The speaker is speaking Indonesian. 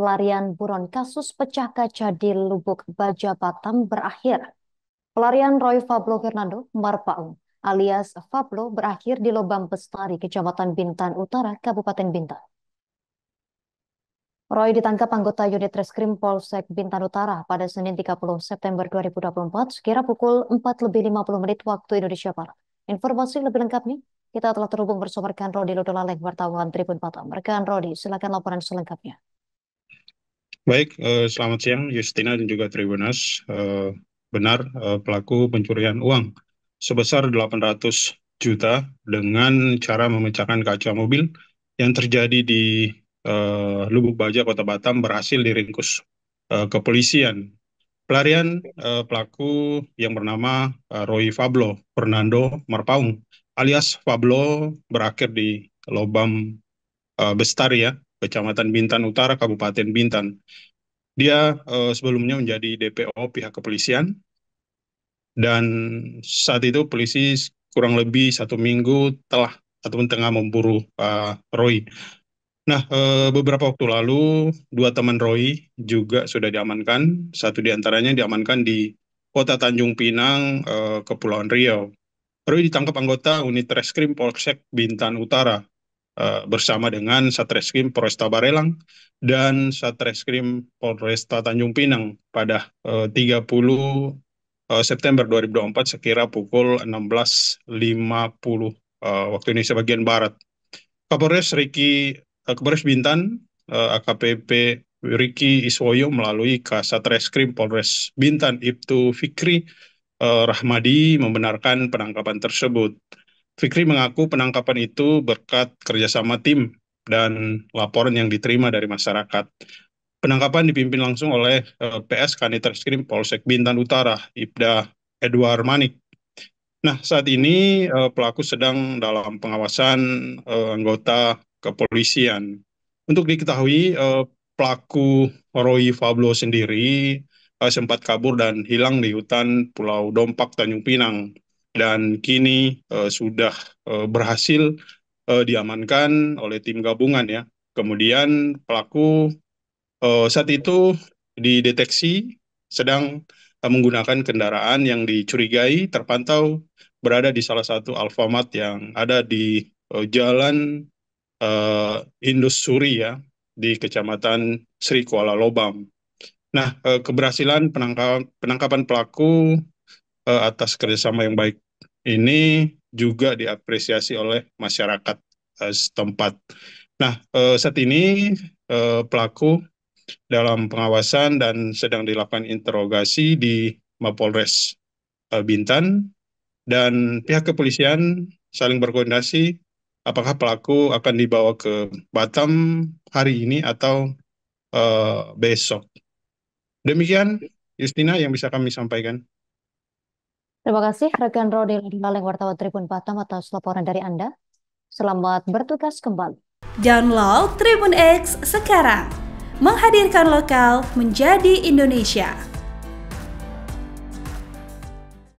Pelarian buron kasus pecah kaca di Lubuk Baja Batam berakhir. Pelarian Roy Fablo Fernando Marpaung alias Fablo berakhir di Lobang Bestari, Kecamatan Bintan Utara, Kabupaten Bintan. Roy ditangkap anggota unit reskrim Polsek Bintan Utara pada Senin 30 September 2024 sekira pukul 4 lebih 50 menit waktu Indonesia Barat. Informasi lebih lengkapnya, kita telah terhubung bersama rekan Rodi Lodolale, wartawan Tribun Batam. Rekan Rodi, silakan laporan selengkapnya. Baik, eh, selamat siang Justina dan juga Tribunas. Eh, benar, eh, pelaku pencurian uang sebesar 800 juta dengan cara memecahkan kaca mobil yang terjadi di Lubuk Baja, Kota Batam berhasil diringkus kepolisian. Pelarian pelaku yang bernama Roy Fablo Fernando Marpaung alias Fablo berakhir di Lobam eh, Bestari ya, Kecamatan Bintan Utara, Kabupaten Bintan. Dia uh, sebelumnya menjadi DPO pihak kepolisian dan saat itu polisi kurang lebih satu minggu telah ataupun tengah memburu uh, Roy. Nah, e, beberapa waktu lalu dua teman Roy juga sudah diamankan. Satu di antaranya diamankan di Kota Tanjung Pinang, e, Kepulauan Riau. Roy ditangkap anggota unit reskrim Polsek Bintan Utara Eh, bersama dengan Satreskrim Polresta Barelang dan Satreskrim Polresta Tanjung Pinang pada uh, 30 uh, September 2024 sekira pukul 16.50 uh, eh, waktu Indonesia bagian Barat. Kapolres Riki uh, Kapolres Bintan uh, AKPP Riki Iswoyo melalui Kasatreskrim Polres Bintan Ibtu Fikri uh, Rahmadi membenarkan penangkapan tersebut. Fikri mengaku penangkapan itu berkat kerjasama tim dan laporan yang diterima dari masyarakat. Penangkapan dipimpin langsung oleh eh, PS Kanit Reskrim Polsek Bintan Utara, Ibda Edward Manik. Nah, saat ini eh, pelaku sedang dalam pengawasan eh, anggota kepolisian. Untuk diketahui, pelaku Roy Fablo sendiri sempat kabur dan hilang di hutan Pulau Dompak, Tanjung Pinang dan kini eh, sudah eh, berhasil eh, diamankan oleh tim gabungan ya. Kemudian pelaku saat itu dideteksi sedang menggunakan kendaraan yang dicurigai terpantau berada di salah satu Alfamart yang ada di Jalan uh, ya di Kecamatan Sri Kuala Lobam. Nah, keberhasilan penangkapan pelaku Eh, atas kerjasama yang baik ini juga diapresiasi oleh masyarakat eh, setempat. Nah, eh, saat ini pelaku dalam pengawasan dan sedang dilakukan interogasi di Mapolres Bintan dan pihak kepolisian saling berkoordinasi apakah pelaku akan dibawa ke Batam hari ini atau uh, besok. Demikian Justina yang bisa kami sampaikan. Terima kasih rekan Rodi Laleng wartawan Tribun Batam atas laporan dari Anda. Selamat bertugas kembali. Download Tribun X sekarang. Menghadirkan lokal menjadi Indonesia.